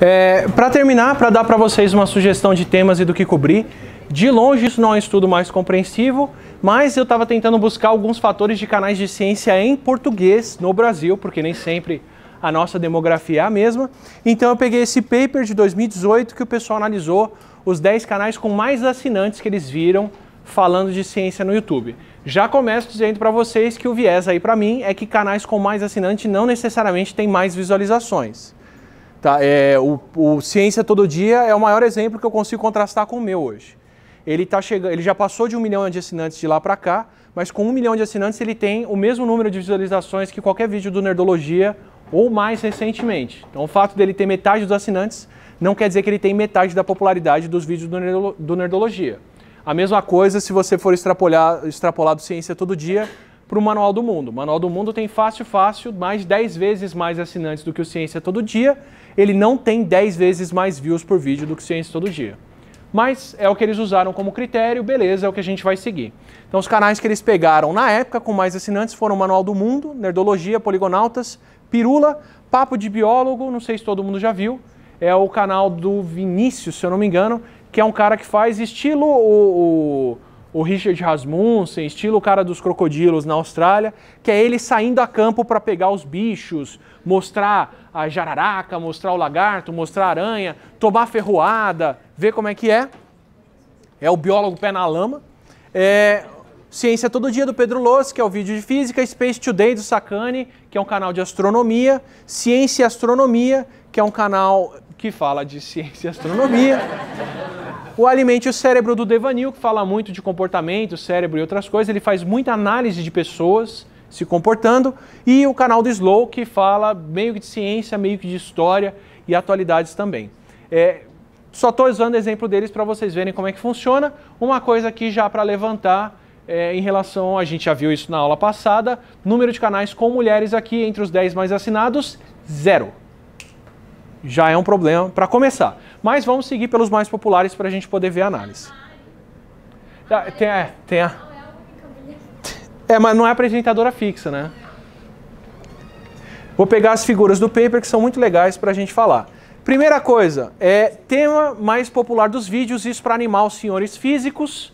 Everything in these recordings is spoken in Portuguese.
É, para terminar, para dar para vocês uma sugestão de temas e do que cobrir, de longe isso não é um estudo mais compreensivo, mas eu estava tentando buscar alguns fatores de canais de ciência em português no Brasil, porque nem sempre a nossa demografia é a mesma. Então eu peguei esse paper de 2018 que o pessoal analisou os 10 canais com mais assinantes que eles viram falando de ciência no YouTube. Já começo dizendo para vocês que o viés aí para mim é que canais com mais assinante não necessariamente têm mais visualizações. Tá, é, o, o, Ciência Todo Dia é o maior exemplo que eu consigo contrastar com o meu hoje. Ele, tá chegando, ele já passou de um milhão de assinantes de lá para cá, mas com um milhão de assinantes ele tem o mesmo número de visualizações que qualquer vídeo do Nerdologia ou mais recentemente. Então o fato dele ter metade dos assinantes não quer dizer que ele tem metade da popularidade dos vídeos do, Nerdolo, do Nerdologia. A mesma coisa se você for extrapolar, extrapolar do Ciência Todo Dia, para o Manual do Mundo. O Manual do Mundo tem fácil, fácil, mais 10 vezes mais assinantes do que o Ciência Todo Dia. Ele não tem 10 vezes mais views por vídeo do que o Ciência Todo Dia. Mas é o que eles usaram como critério, beleza, é o que a gente vai seguir. Então, os canais que eles pegaram na época com mais assinantes foram Manual do Mundo, Nerdologia, Poligonautas, Pirula, Papo de Biólogo, não sei se todo mundo já viu, é o canal do Vinícius, se eu não me engano, que é um cara que faz estilo o, o o Richard Rasmussen, estilo o cara dos crocodilos na Austrália, que é ele saindo a campo para pegar os bichos, mostrar a jararaca, mostrar o lagarto, mostrar a aranha, tomar ferroada, ver como é que é. É o biólogo pé na lama. É, Ciência Todo Dia do Pedro Loss, que é o vídeo de física, Space Today do Sacani, que é um canal de astronomia, Ciência e Astronomia, que é um canal que fala de ciência e astronomia. O Alimente o Cérebro do Devanil, que fala muito de comportamento, cérebro e outras coisas, ele faz muita análise de pessoas se comportando, e o canal do Slow, que fala meio que de ciência, meio que de história e atualidades também. É, só estou usando exemplo deles para vocês verem como é que funciona. Uma coisa aqui já para levantar é, em relação, a gente já viu isso na aula passada, número de canais com mulheres aqui entre os 10 mais assinados, zero já é um problema para começar. Mas vamos seguir pelos mais populares para a gente poder ver a análise. Ah, tem a, é, tem a... É, mas não é apresentadora fixa, né? Vou pegar as figuras do paper que são muito legais para a gente falar. Primeira coisa, é tema mais popular dos vídeos, isso para animar os senhores físicos.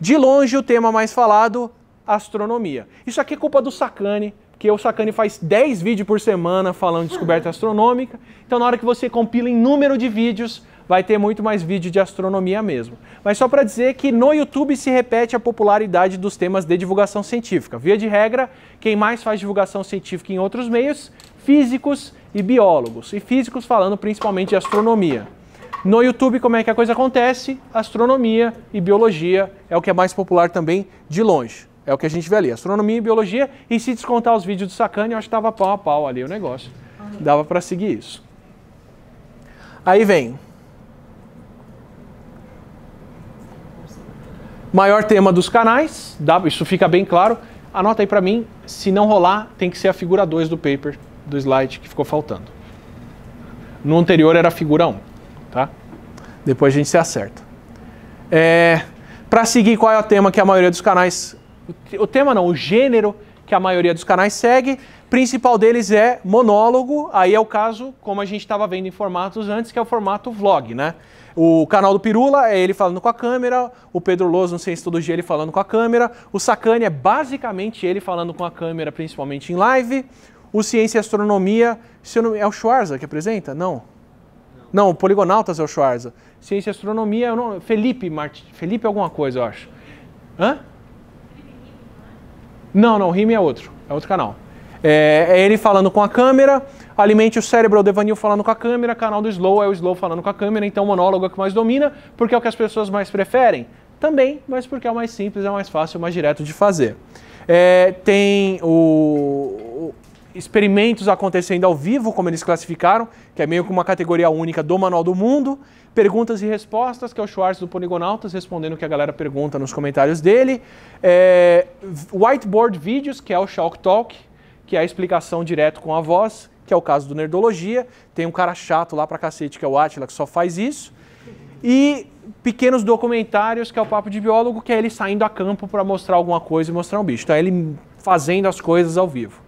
De longe, o tema mais falado, astronomia. Isso aqui é culpa do Sacane, que o Sakane faz 10 vídeos por semana falando de descoberta astronômica. Então, na hora que você compila em número de vídeos, vai ter muito mais vídeo de astronomia mesmo. Mas só para dizer que no YouTube se repete a popularidade dos temas de divulgação científica. Via de regra, quem mais faz divulgação científica em outros meios, físicos e biólogos. E físicos falando principalmente de astronomia. No YouTube, como é que a coisa acontece? Astronomia e biologia é o que é mais popular também de longe. É o que a gente vê ali, astronomia e biologia, e se descontar os vídeos do Sacani, eu acho que estava pau a pau ali o negócio. Dava para seguir isso. Aí vem. Maior tema dos canais, isso fica bem claro. Anota aí para mim, se não rolar, tem que ser a figura 2 do paper, do slide que ficou faltando. No anterior era a figura 1, um, tá? Depois a gente se acerta. É, para seguir qual é o tema que a maioria dos canais o tema não, o gênero que a maioria dos canais segue. Principal deles é monólogo, aí é o caso, como a gente estava vendo em formatos antes, que é o formato vlog, né? O canal do Pirula é ele falando com a câmera, o Pedro Loz no Ciência Todo Dia ele falando com a câmera, o Sacani é basicamente ele falando com a câmera, principalmente em live, o Ciência e Astronomia, é o Schwarza que apresenta? Não. Não, o Poligonautas é o Schwarza. Ciência e Astronomia, nome, Felipe Martins, Felipe alguma coisa, eu acho. Hã? Não, não, rime é outro, é outro canal. É, é, ele falando com a câmera, alimente o cérebro, é o Devanil falando com a câmera, canal do Slow é o Slow falando com a câmera, então o monólogo é o que mais domina, porque é o que as pessoas mais preferem? Também, mas porque é o mais simples, é o mais fácil, é o mais direto de fazer. É, tem o, experimentos acontecendo ao vivo, como eles classificaram, que é meio que uma categoria única do Manual do Mundo, perguntas e respostas, que é o Schwartz do Poligonautas respondendo o que a galera pergunta nos comentários dele, é, whiteboard vídeos, que é o Shalk Talk, que é a explicação direto com a voz, que é o caso do Nerdologia, tem um cara chato lá pra cacete, que é o Atila, que só faz isso, e pequenos documentários, que é o Papo de Biólogo, que é ele saindo a campo para mostrar alguma coisa e mostrar um bicho. Então é ele fazendo as coisas ao vivo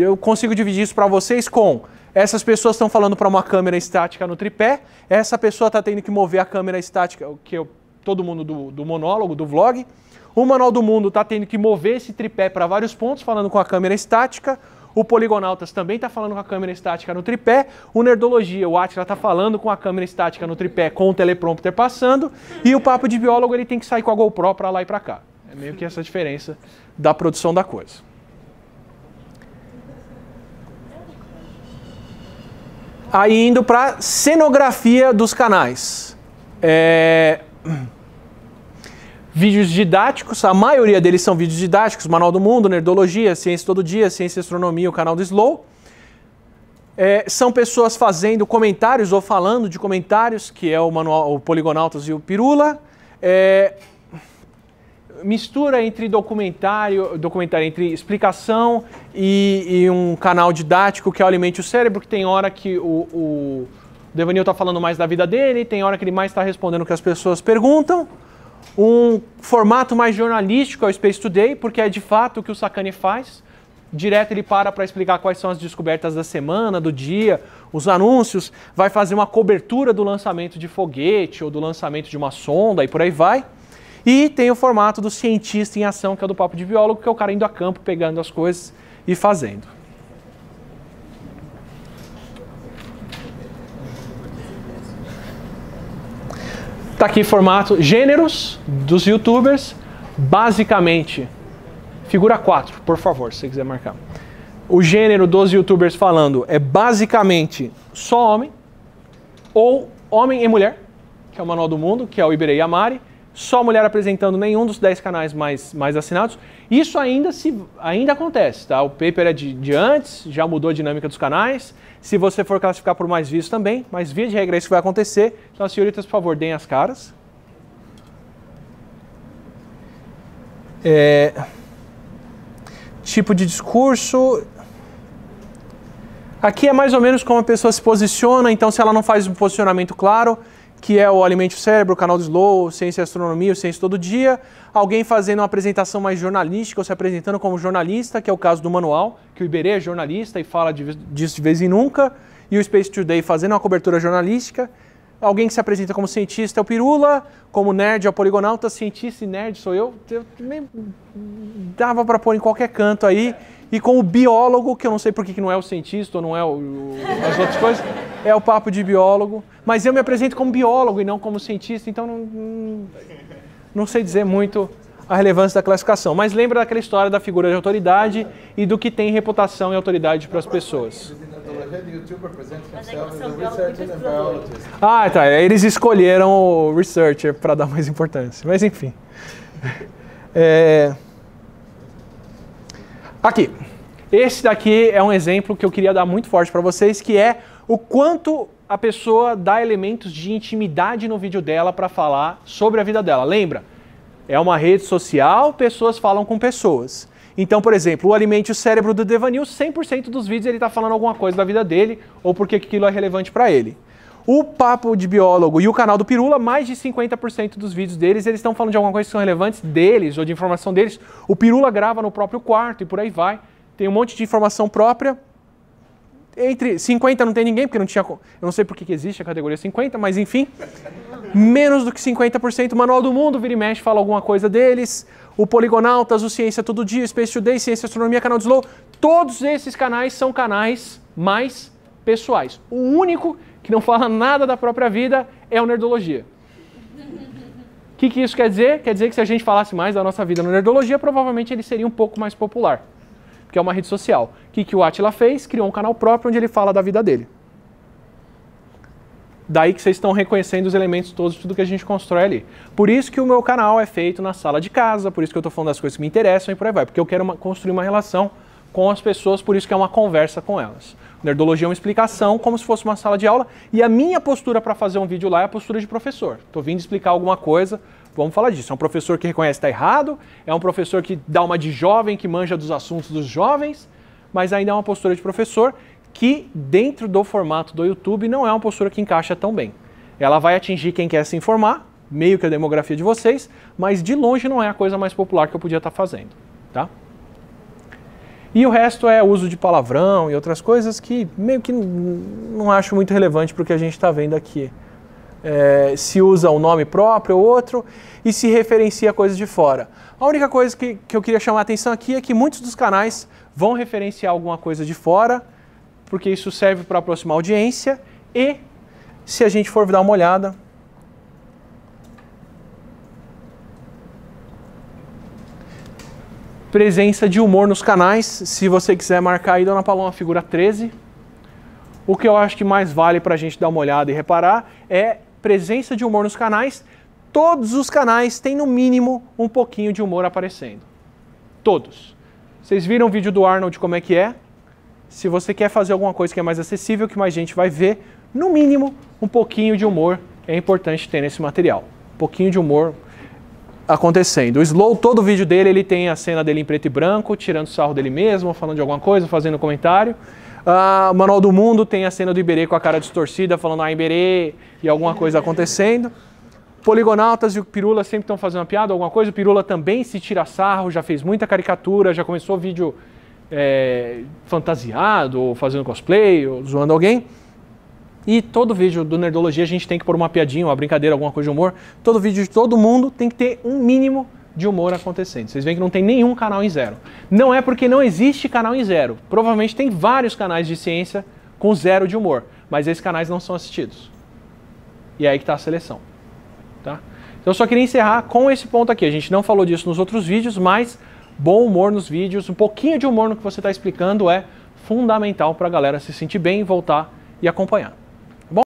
eu consigo dividir isso para vocês com essas pessoas estão falando para uma câmera estática no tripé, essa pessoa está tendo que mover a câmera estática, que é todo mundo do, do monólogo, do vlog. O Manual do Mundo está tendo que mover esse tripé para vários pontos, falando com a câmera estática. O Poligonautas também está falando com a câmera estática no tripé. O Nerdologia, o Atila, está falando com a câmera estática no tripé, com o teleprompter passando. E o Papo de Biólogo ele tem que sair com a GoPro para lá e para cá. É meio que essa diferença da produção da coisa. Aí indo para cenografia dos canais. É... Vídeos didáticos, a maioria deles são vídeos didáticos, Manual do Mundo, Nerdologia, Ciência Todo Dia, Ciência e Astronomia, o canal do Slow. É, são pessoas fazendo comentários ou falando de comentários, que é o manual, o Poligonautas e o Pirula. É, mistura entre documentário, documentário entre explicação e, e, um canal didático que é o Alimente o Cérebro, que tem hora que o, o Devanil está falando mais da vida dele, tem hora que ele mais está respondendo o que as pessoas perguntam. Um formato mais jornalístico é o Space Today, porque é de fato o que o Sakane faz. Direto ele para para explicar quais são as descobertas da semana, do dia, os anúncios, vai fazer uma cobertura do lançamento de foguete ou do lançamento de uma sonda e por aí vai. E tem o formato do cientista em ação, que é o do papo de biólogo, que é o cara indo a campo, pegando as coisas e fazendo. Está aqui formato gêneros dos youtubers, basicamente. Figura 4, por favor, se você quiser marcar. O gênero dos youtubers falando é basicamente só homem, ou homem e mulher, que é o manual do mundo, que é o Iberei Amari só mulher apresentando nenhum dos 10 canais mais, mais assinados. Isso ainda, se, ainda acontece, tá? O paper é de, de antes, já mudou a dinâmica dos canais. Se você for classificar por mais vistos também, mas via de regra é isso vai acontecer. Então, senhoritas, por favor, deem as caras. É... Tipo de discurso. Aqui é mais ou menos como a pessoa se posiciona, então se ela não faz um posicionamento claro, que é o Alimente o Cérebro, o canal do Slow, Ciência e Astronomia, o Ciência Todo Dia, alguém fazendo uma apresentação mais jornalística ou se apresentando como jornalista, que é o caso do Manual, que o Iberê é jornalista e fala de, disso de vez em nunca, e o Space Today fazendo uma cobertura jornalística. Alguém que se apresenta como cientista é o Pirula, como nerd é o Poligonauta, cientista e nerd sou eu. Eu dava para pôr em qualquer canto aí. E com o biólogo, que eu não sei por que não é o cientista ou não é o, as outras coisas é o papo de biólogo, mas eu me apresento como biólogo e não como cientista, então não, não sei dizer muito a relevância da classificação. Mas lembra daquela história da figura de autoridade e do que tem reputação e autoridade para as pessoas. Ah, tá. Eles escolheram o researcher para dar mais importância. Mas enfim. É... Aqui. Esse daqui é um exemplo que eu queria dar muito forte para vocês, que é o quanto a pessoa dá elementos de intimidade no vídeo dela para falar sobre a vida dela. Lembra? É uma rede social, pessoas falam com pessoas. Então, por exemplo, o Alimente o Cérebro do Devanil, 100% dos vídeos ele está falando alguma coisa da vida dele ou porque aquilo é relevante para ele. O Papo de Biólogo e o canal do Pirula, mais de 50% dos vídeos deles, eles estão falando de alguma coisa que são relevantes deles ou de informação deles. O Pirula grava no próprio quarto e por aí vai. Tem um monte de informação própria. Entre 50 não tem ninguém, porque não tinha. Eu não sei por que, que existe a categoria 50, mas enfim. Menos do que 50%. O Manual do Mundo, vira e mexe, fala alguma coisa deles. O Poligonautas, o Ciência Todo Dia, Space Today, Ciência Astronomia, Canal de Slow. Todos esses canais são canais mais pessoais. O único que não fala nada da própria vida é o Nerdologia. O que, que isso quer dizer? Quer dizer que se a gente falasse mais da nossa vida no Nerdologia, provavelmente ele seria um pouco mais popular que é uma rede social. O que, que o Atila fez? Criou um canal próprio onde ele fala da vida dele. Daí que vocês estão reconhecendo os elementos todos, tudo que a gente constrói ali. Por isso que o meu canal é feito na sala de casa, por isso que eu estou falando das coisas que me interessam e por aí vai. Porque eu quero uma, construir uma relação com as pessoas, por isso que é uma conversa com elas. Nerdologia é uma explicação, como se fosse uma sala de aula, e a minha postura para fazer um vídeo lá é a postura de professor. Estou vindo explicar alguma coisa Vamos falar disso. É um professor que reconhece que está errado, é um professor que dá uma de jovem, que manja dos assuntos dos jovens, mas ainda é uma postura de professor que, dentro do formato do YouTube, não é uma postura que encaixa tão bem. Ela vai atingir quem quer se informar, meio que a demografia de vocês, mas de longe não é a coisa mais popular que eu podia estar tá fazendo, tá? E o resto é uso de palavrão e outras coisas que meio que não acho muito relevante para o que a gente está vendo aqui é, se usa um nome próprio ou outro e se referencia a coisas de fora. A única coisa que, que eu queria chamar a atenção aqui é que muitos dos canais vão referenciar alguma coisa de fora, porque isso serve para aproximar a audiência e se a gente for dar uma olhada. Presença de humor nos canais, se você quiser marcar aí, Dona Paloma, figura 13. O que eu acho que mais vale para a gente dar uma olhada e reparar é presença de humor nos canais, todos os canais têm no mínimo um pouquinho de humor aparecendo. Todos. Vocês viram o vídeo do Arnold como é que é? Se você quer fazer alguma coisa que é mais acessível, que mais gente vai ver, no mínimo um pouquinho de humor é importante ter nesse material. Um pouquinho de humor acontecendo. O Slow, todo o vídeo dele, ele tem a cena dele em preto e branco, tirando sarro dele mesmo, falando de alguma coisa, fazendo comentário. Ah, o Manual do Mundo tem a cena do Iberê com a cara distorcida, falando ah, Iberê e alguma coisa acontecendo. Poligonautas e o Pirula sempre estão fazendo uma piada, alguma coisa. O Pirula também se tira sarro, já fez muita caricatura, já começou vídeo é, fantasiado, ou fazendo cosplay, ou zoando alguém. E todo vídeo do Nerdologia a gente tem que pôr uma piadinha, uma brincadeira, alguma coisa de humor. Todo vídeo de todo mundo tem que ter um mínimo de humor acontecendo. Vocês veem que não tem nenhum canal em zero. Não é porque não existe canal em zero. Provavelmente tem vários canais de ciência com zero de humor, mas esses canais não são assistidos. E é aí que está a seleção. Tá? Então eu só queria encerrar com esse ponto aqui. A gente não falou disso nos outros vídeos, mas bom humor nos vídeos, um pouquinho de humor no que você está explicando é fundamental para a galera se sentir bem, voltar e acompanhar.